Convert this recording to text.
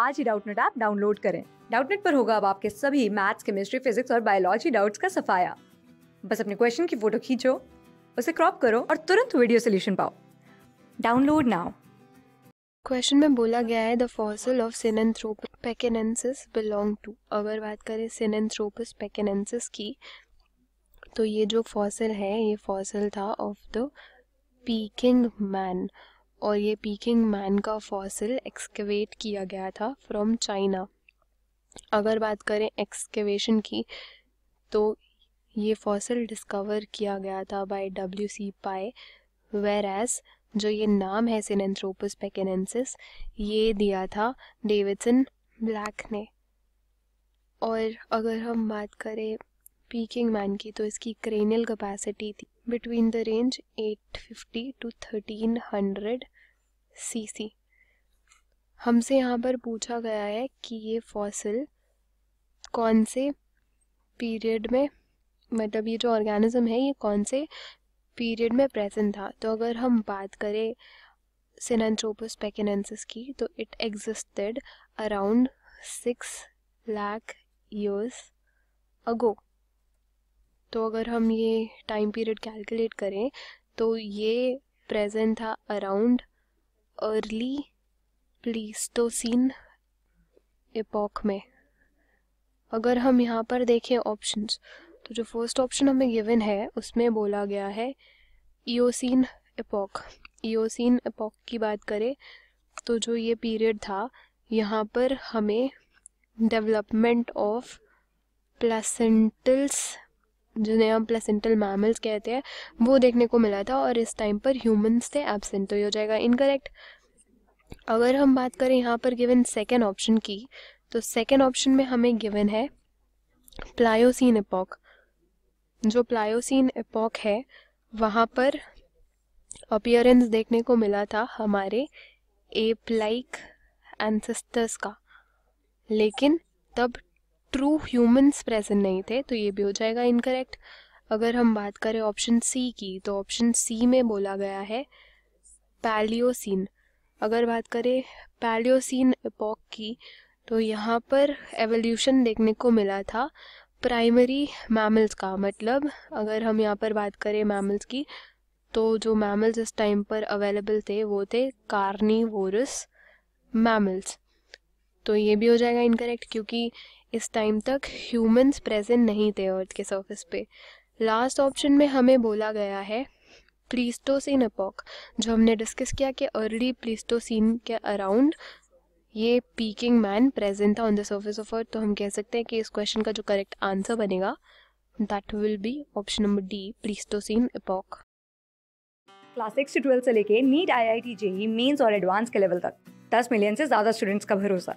आज ही Doubtnut app download करें डाउटनेट पर होगा अब आपके सभी मैथ्स केमिस्ट्री फिजिक्स और बायोलॉजी डाउट्स का सफाया बस अपने क्वेश्चन की फोटो खींचो उसे क्रॉप करो और तुरंत वीडियो सोल्यूशन पाओ डाउनलोड नाउ क्वेश्चन में बोला गया है the fossil of Sinanthropus pekinensis belong to अगर बात करें सिनेंथ्रोपस पेकेनेंसिस की तो ये जो फॉसल है ये फॉसल था ऑफ द पीकिंग मैन और ये पीकिंग मैन का फॉसिल एक्सकेवेट किया गया था फ्रॉम चाइना अगर बात करें एक्सकेवेशन की तो ये फॉसिल डिस्कवर किया गया था बाय डब्ल्यू सी पाए वेर एज जो ये नाम है सिनेंथ्रोपस पेकेनेंसिस ये दिया था डेविडसन ब्लैक ने और अगर हम बात करें पीकिंग मैन की तो इसकी क्रेनियल कैपेसिटी थी between the range 850 to 1300 cc हमसे यहाँ पर पूछा गया है कि ये फॉसिल कौन से पीरियड में मतलब ये जो ऑर्गेनिज्म है ये कौन से पीरियड में प्रेजेंट था तो अगर हम बात करें सिनेंट्रोपस पेकिनेंसिस की तो it existed around six lakh years ago तो अगर हम ये टाइम पीरियड कैलकुलेट करें तो ये प्रेजेंट था अराउंड अर्ली प्लीस्टोसिन एपॉक में अगर हम यहाँ पर देखें ऑप्शंस तो जो फर्स्ट ऑप्शन हमें गिवन है उसमें बोला गया है ईओसिन एपॉक ईओसिन एपॉक की बात करें तो जो ये पीरियड था यहाँ पर हमें डेवलपमेंट ऑफ प्लेसेंटल्स जिन्हें हम प्लेसेंटल मैमल्स कहते हैं वो देखने को मिला था और इस टाइम पर ह्यूमंस से एबसेंट तो हो जाएगा इनकरेक्ट अगर हम बात करें यहाँ पर गिवन सेकेंड ऑप्शन की तो सेकेंड ऑप्शन में हमें गिवन है प्लायोसिन एपॉक जो प्लायोसिन एपॉक है वहाँ पर अपियरेंस देखने को मिला था हमारे एप लाइक एंसेस्टर्स का लेकिन तब ट्रू ह्यूमंस प्रेजेंट नहीं थे तो ये भी हो जाएगा इनकरेक्ट अगर हम बात करें ऑप्शन सी की तो ऑप्शन सी में बोला गया है पैलियोसिन अगर बात करें पैलियोसिन एपॉक की तो यहाँ पर एवोल्यूशन देखने को मिला था प्राइमरी मैमल्स का मतलब अगर हम यहाँ पर बात करें मैमल्स की तो जो मैमल्स इस टाइम पर अवेलेबल थे वो थे कार्निवोरस मैमल्स तो ये भी हो जाएगा इनकरेक्ट क्योंकि इस टाइम तक ह्यूमंस प्रेजेंट नहीं थे अर्थ के सरफेस पे लास्ट ऑप्शन में हमें बोला गया है प्लीस्टोसिन अपॉक जो हमने डिस्कस किया कि अर्ली प्लीस्टोसिन के अराउंड ये पीकिंग मैन प्रेजेंट था on the surface of earth तो हम कह सकते हैं कि इस क्वेश्चन का जो करेक्ट आंसर बनेगा that will be option number D Pleistocene epoch class six से ट्वेल्थ से लेके NEET I I T JEE mains और एडवांस के लेवल तक दस मिलियन से ज़्यादा स्टूडेंट्स का भरोसा